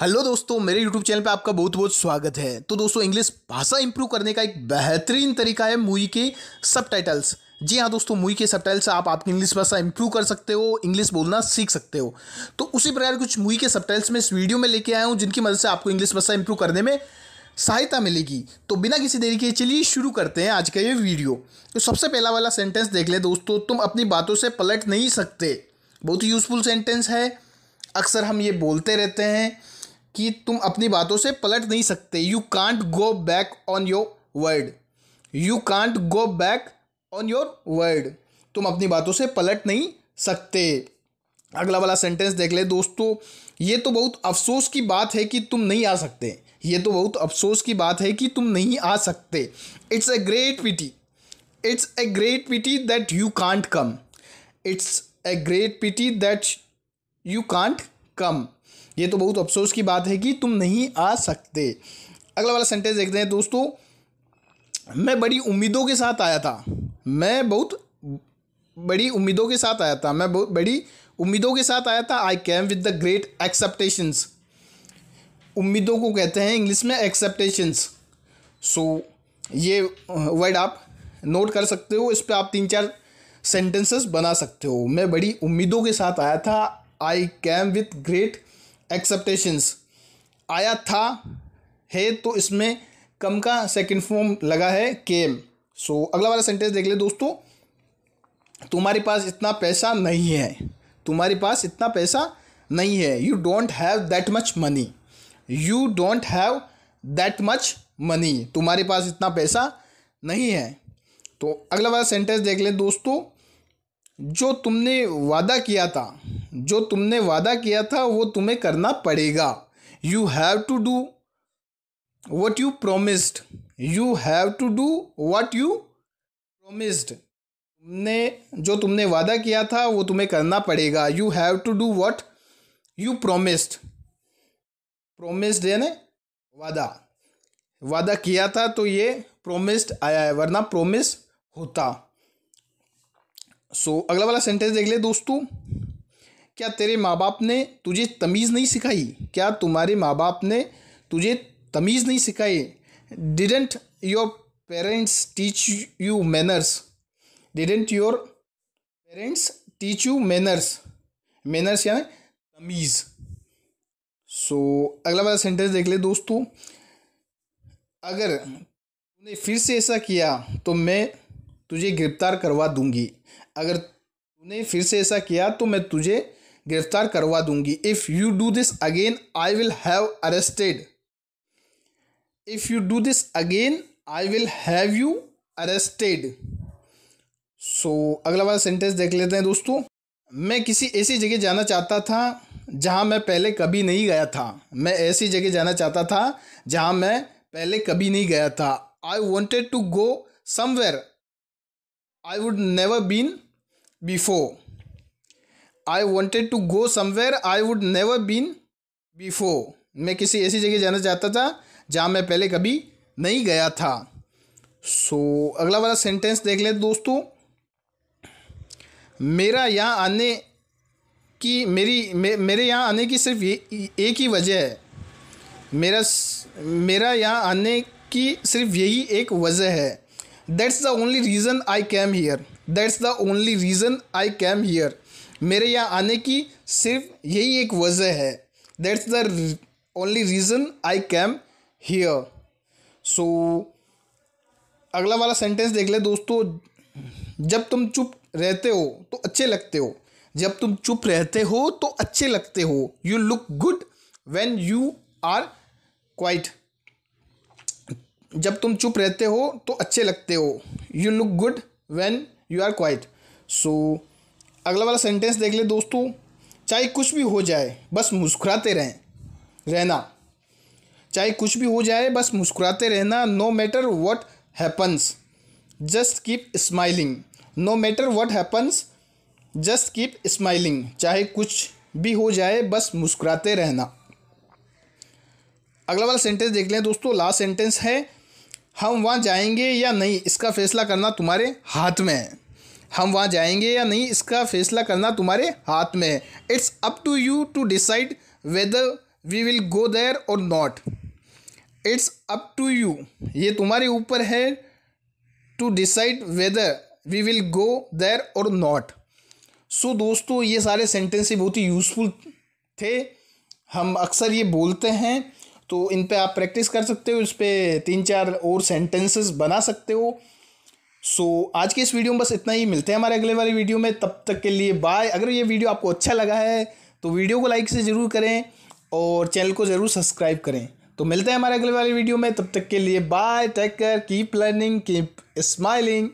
hello दोस्तों मेरे YouTube channel पे आपका बहुत बहुत स्वागत है तो दोस्तों इंग्लिश भाषा इंप्रूव करने का एक बेहतरीन तरीका है मूवी के सब टाइटल्स जी हाँ दोस्तों मूवी के सब से आप आपकी इंग्लिश भाषा इंप्रूव कर सकते हो इंग्लिश बोलना सीख सकते हो तो उसी प्रकार कुछ मूवी के सबटाइल्स में इस वीडियो में लेके आया हूँ जिनकी मदद से आपको इंग्लिश भाषा इंप्रूव करने में सहायता मिलेगी तो बिना किसी देरी के चलिए शुरू करते हैं आज का ये वीडियो तो सबसे पहला वाला सेंटेंस देख ले दोस्तों तुम अपनी बातों से पलट नहीं सकते बहुत ही यूज़फुल सेंटेंस है अक्सर हम ये बोलते रहते हैं कि तुम अपनी बातों से पलट नहीं सकते you can't go back on your word you can't go back on your word तुम अपनी बातों से पलट नहीं सकते अगला वाला सेंटेंस देख ले दोस्तों ये तो बहुत अफसोस की बात है कि तुम नहीं आ सकते ये तो बहुत अफसोस की बात है कि तुम नहीं आ सकते it's a great pity it's a great pity that you can't come it's a great pity that you can't come ये तो बहुत अफसोस की बात है कि तुम नहीं आ सकते अगला वाला सेंटेंस देखते हैं दोस्तों मैं बड़ी उम्मीदों के साथ आया था मैं बहुत बड़ी उम्मीदों के साथ आया था मैं बहुत बड़ी उम्मीदों के साथ आया था I came with the great expectations उम्मीदों को कहते हैं इंग्लिश में एक्सेप्टेशंस सो so, ये वर्ड आप नोट कर सकते हो इस पर आप तीन चार सेंटेंसेस बना सकते हो मैं बड़ी उम्मीदों के साथ आया था I came with great expectations आया था है तो इसमें कम का सेकंड फॉर्म लगा है केम सो अगला वाला सेंटेंस देख ले दोस्तों तुम्हारे पास इतना पैसा नहीं है तुम्हारे पास इतना पैसा नहीं है you don't have that much money you don't have that much money तुम्हारे पास इतना पैसा नहीं है तो अगला वाला सेंटेंस देख ले दोस्तों जो तुमने वादा किया था जो तुमने वादा किया था वो तुम्हें करना पड़ेगा you have to do what you promised you have to do what you promised तुमने जो तुमने वादा किया था वो तुम्हें करना पड़ेगा you have to do what you promised promised यानी वादा वादा किया था तो ये प्रोमिस्ड आया है वरना प्रोमिस होता सो so, अगला वाला सेंटेंस देख ले दोस्तों क्या तेरे माँ बाप ने तुझे तमीज़ नहीं सिखाई क्या तुम्हारे माँ बाप ने तुझे तमीज़ नहीं सिखाई didn't your parents teach you manners didn't your parents teach you manners manners या तमीज़ सो so, अगला वाला सेंटेंस देख ले दोस्तों अगर तूने फिर से ऐसा किया तो मैं तुझे गिरफ्तार करवा दूंगी अगर तूने फिर से ऐसा किया तो मैं तुझे गिरफ्तार करवा दूंगी if you do this again I will have arrested if you do this again I will have you arrested so अगला वाला सेंटेंस देख लेते हैं दोस्तों मैं किसी ऐसी जगह जाना चाहता था जहाँ मैं पहले कभी नहीं गया था मैं ऐसी जगह जाना चाहता था जहाँ मैं पहले कभी नहीं गया था I wanted to go somewhere I would never been before I wanted to go somewhere I would never been before मैं किसी ऐसी जगह जाना चाहता था जहाँ मैं पहले कभी नहीं गया था सो so, अगला वाला सेंटेंस देख लें दोस्तों मेरा यहाँ आने की मेरी मे, मेरे यहाँ आने की सिर्फ ये एक ही वजह है मेरा मेरा यहाँ आने की सिर्फ यही एक वजह है that's the only reason I came here that's the only reason I came here मेरे यहाँ आने की सिर्फ यही एक वजह है that's the only reason I came here so अगला वाला सेंटेंस देख ले दोस्तों जब तुम चुप रहते हो तो अच्छे लगते हो जब तुम चुप रहते हो तो अच्छे लगते हो you look good when you are quiet जब तुम चुप रहते हो तो अच्छे लगते हो you look good when you are quiet so अगला वाला सेंटेंस देख ले दोस्तों चाहे कुछ भी हो जाए बस मुस्कुराते रहें रहना चाहे कुछ भी हो जाए बस मुस्कुराते रहना no matter what happens just keep smiling no matter what happens just keep smiling चाहे कुछ भी हो जाए बस मुस्कुराते रहना अगला वाला सेंटेंस देख लें दोस्तों लास्ट सेंटेंस है हम वहाँ जाएंगे या नहीं इसका फैसला करना तुम्हारे हाथ में है हम वहाँ जाएंगे या नहीं इसका फैसला करना तुम्हारे हाथ में है it's up to you to decide whether we will go there or not it's up to you ये तुम्हारे ऊपर है to decide whether we will go there or not so दोस्तों ये सारे सेंटेंस बहुत ही यूज़फुल थे हम अक्सर ये बोलते हैं तो इन पे आप प्रैक्टिस कर सकते हो इस पर तीन चार और सेंटेंसेस बना सकते हो सो so, आज के इस वीडियो में बस इतना ही मिलते हैं हमारे अगले वाले वीडियो में तब तक के लिए बाय अगर ये वीडियो आपको अच्छा लगा है तो वीडियो को लाइक से ज़रूर करें और चैनल को ज़रूर सब्सक्राइब करें तो मिलते हैं हमारे अगले वाले वीडियो में तब तक के लिए bye take care keep learning keep smiling